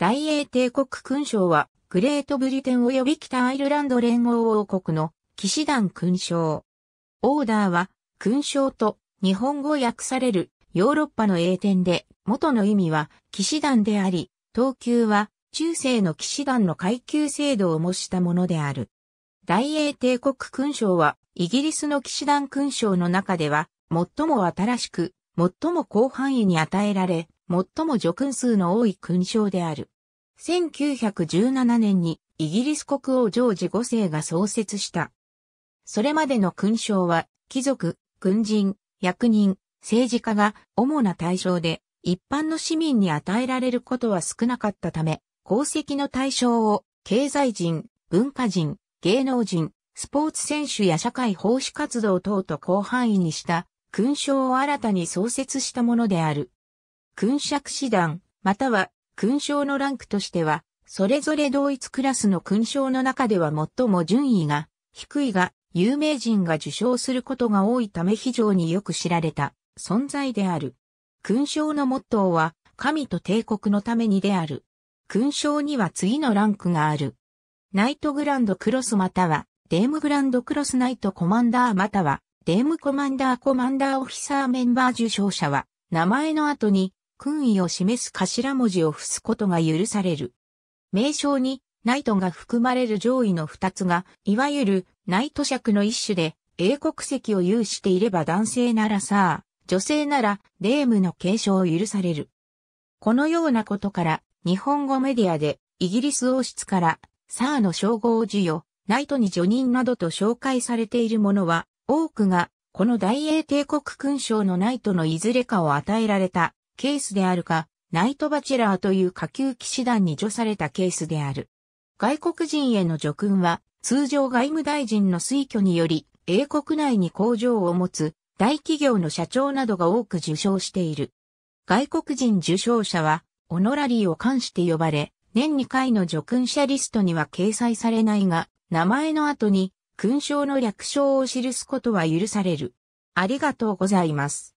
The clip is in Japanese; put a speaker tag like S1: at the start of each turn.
S1: 大英帝国勲章は、グレートブリテン及び北アイルランド連合王国の騎士団勲章。オーダーは、勲章と日本語訳されるヨーロッパの英典で、元の意味は騎士団であり、等級は中世の騎士団の階級制度を模したものである。大英帝国勲章は、イギリスの騎士団勲章の中では、最も新しく、最も広範囲に与えられ、最も叙勲数の多い勲章である。1917年にイギリス国王ジョージ5世が創設した。それまでの勲章は、貴族、軍人、役人、政治家が主な対象で、一般の市民に与えられることは少なかったため、功績の対象を経済人、文化人、芸能人、スポーツ選手や社会奉仕活動等と広範囲にした、勲章を新たに創設したものである。勲爵師団、または勲章のランクとしては、それぞれ同一クラスの勲章の中では最も順位が低いが、有名人が受賞することが多いため非常によく知られた存在である。勲章のモットーは、神と帝国のためにである。勲章には次のランクがある。ナイトグランドクロスまたは、デームグランドクロスナイトコマンダーまたは、デームコマンダーコマンダーオフィサーメンバー受賞者は、名前の後に勲位を示す頭文字を付すことが許される。名称にナイトが含まれる上位の二つが、いわゆるナイト爵の一種で、英国籍を有していれば男性ならさあ、女性ならレームの継承を許される。このようなことから、日本語メディアで、イギリス王室から、サーの称号を授与、ナイトに助任などと紹介されているものは、多くが、この大英帝国勲章のナイトのいずれかを与えられたケースであるか、ナイトバチェラーという下級騎士団に除されたケースである。外国人への叙勲は、通常外務大臣の推挙により、英国内に工場を持つ大企業の社長などが多く受賞している。外国人受賞者は、オノラリーを冠して呼ばれ、年2回の叙勲者リストには掲載されないが、名前の後に勲章の略称を記すことは許される。ありがとうございます。